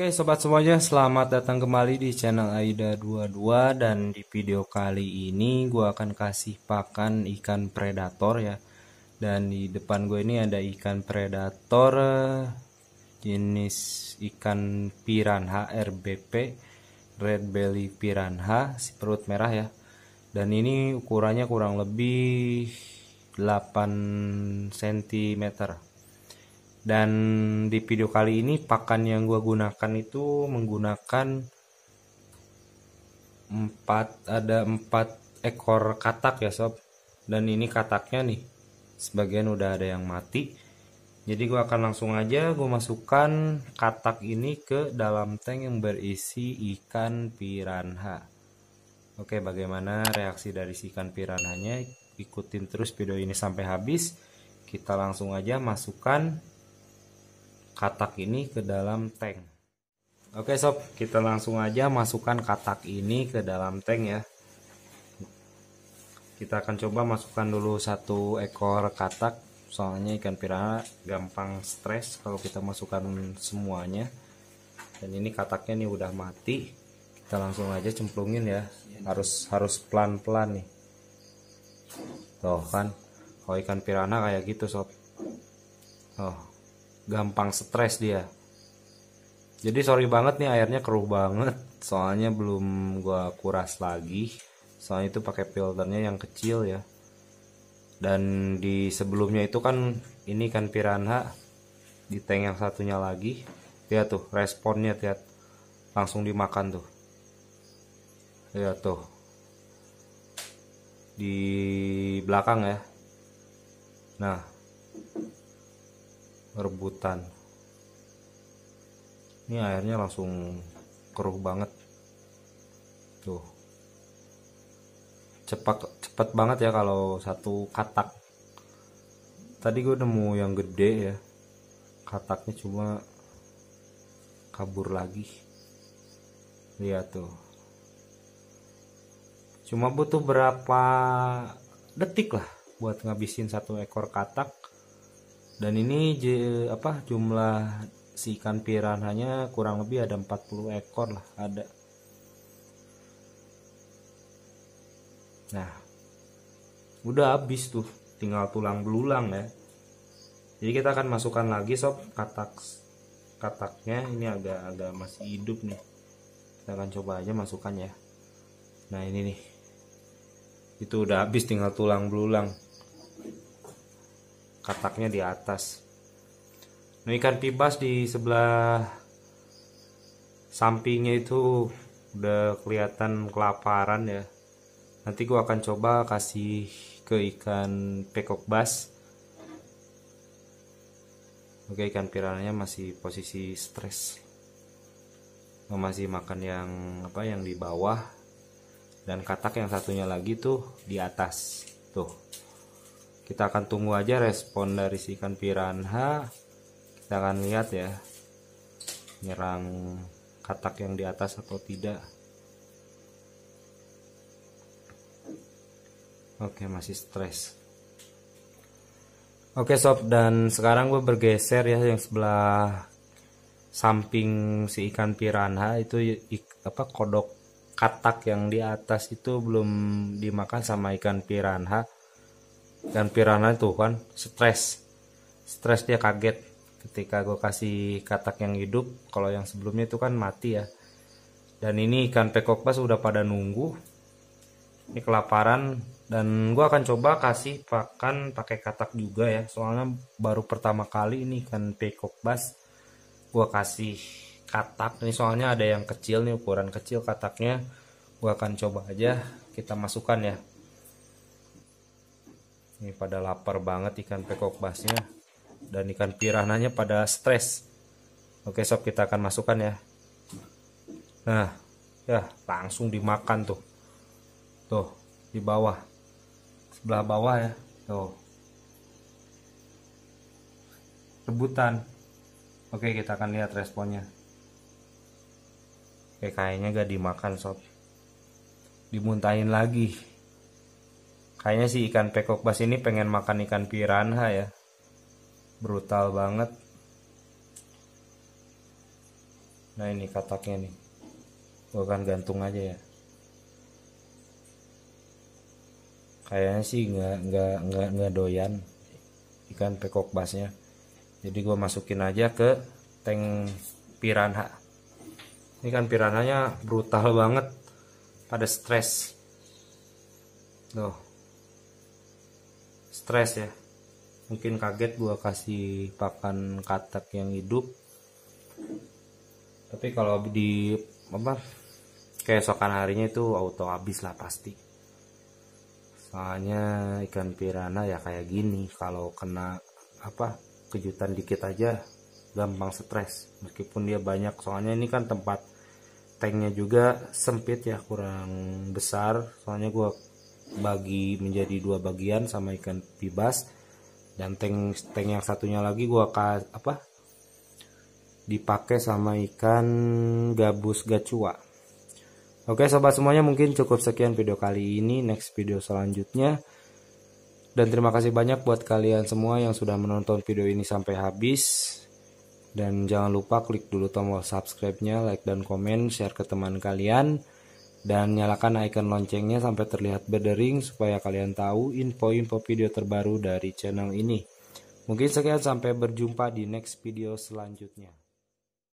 Oke sobat semuanya selamat datang kembali di channel Aida 22 dan di video kali ini gue akan kasih pakan ikan predator ya dan di depan gue ini ada ikan predator eh, jenis ikan piranha RBP red belly piranha si perut merah ya dan ini ukurannya kurang lebih 8 cm dan di video kali ini pakan yang gue gunakan itu menggunakan empat ada empat ekor katak ya sob dan ini kataknya nih sebagian udah ada yang mati jadi gue akan langsung aja gue masukkan katak ini ke dalam tank yang berisi ikan piranha oke bagaimana reaksi dari si ikan piranhanya ikutin terus video ini sampai habis kita langsung aja masukkan katak ini ke dalam tank. Oke sob, kita langsung aja masukkan katak ini ke dalam tank ya. Kita akan coba masukkan dulu satu ekor katak, soalnya ikan piranha gampang stres kalau kita masukkan semuanya. Dan ini kataknya nih udah mati. Kita langsung aja cemplungin ya. Harus harus pelan-pelan nih. Tuh kan, kalau ikan piranha kayak gitu sob. Oh, gampang stres dia jadi sorry banget nih airnya keruh banget soalnya belum gua kuras lagi soalnya itu pakai filternya yang kecil ya dan di sebelumnya itu kan ini kan piranha di tank yang satunya lagi lihat tuh responnya lihat langsung dimakan tuh lihat tuh di belakang ya nah rebutan ini airnya langsung keruh banget tuh cepat cepat banget ya kalau satu katak tadi gue nemu yang gede ya kataknya cuma kabur lagi lihat tuh cuma butuh berapa detik lah buat ngabisin satu ekor katak dan ini je, apa jumlah si ikan piranhanya kurang lebih ada 40 ekor lah ada nah udah habis tuh tinggal tulang belulang ya jadi kita akan masukkan lagi sob katak kataknya ini agak-agak masih hidup nih kita akan coba aja masukkan ya nah ini nih itu udah habis tinggal tulang belulang kataknya di atas. Nah, ikan pibas di sebelah sampingnya itu udah kelihatan kelaparan ya. Nanti gua akan coba kasih ke ikan pekok bas. Oke, ikan pirananya masih posisi stres. Masih makan yang apa yang di bawah dan katak yang satunya lagi tuh di atas. Tuh kita akan tunggu aja respon dari si ikan piranha kita akan lihat ya nyerang katak yang di atas atau tidak oke masih stres oke sob dan sekarang gue bergeser ya yang sebelah samping si ikan piranha itu apa kodok katak yang di atas itu belum dimakan sama ikan piranha dan piranha itu kan stres stres dia kaget ketika gue kasih katak yang hidup kalau yang sebelumnya itu kan mati ya dan ini ikan pekokbas udah pada nunggu ini kelaparan dan gue akan coba kasih pakan pakai katak juga ya soalnya baru pertama kali ini ikan pekokbas gue kasih katak ini soalnya ada yang kecil nih ukuran kecil kataknya gue akan coba aja kita masukkan ya ini pada lapar banget ikan pekok basnya dan ikan piranhanya pada stres oke sob kita akan masukkan ya nah ya langsung dimakan tuh tuh di bawah sebelah bawah ya tuh rebutan oke kita akan lihat responnya oke kayaknya gak dimakan sob dimuntahin lagi Kayaknya si ikan pekok bas ini pengen makan ikan piranha ya. Brutal banget. Nah ini kataknya nih. Gue kan gantung aja ya. Kayaknya sih nggak nggak nggak nggak doyan ikan pekok basnya. Jadi gue masukin aja ke tank piranha. Ini kan piranhanya brutal banget. Pada stres. Tuh stres ya mungkin kaget gua kasih pakan katak yang hidup tapi kalau di apa keesokan harinya itu auto habis lah pasti soalnya ikan piranha ya kayak gini kalau kena apa kejutan dikit aja gampang stres meskipun dia banyak soalnya ini kan tempat tanknya juga sempit ya kurang besar soalnya gua bagi menjadi dua bagian sama ikan pibas dan tank tank yang satunya lagi gua ka, apa dipakai sama ikan gabus gacua Oke sobat semuanya mungkin cukup sekian video kali ini next video selanjutnya dan terima kasih banyak buat kalian semua yang sudah menonton video ini sampai habis dan jangan lupa klik dulu tombol subscribe-nya like dan komen share ke teman kalian dan nyalakan icon loncengnya sampai terlihat berdering supaya kalian tahu info-info video terbaru dari channel ini. Mungkin sekian sampai berjumpa di next video selanjutnya.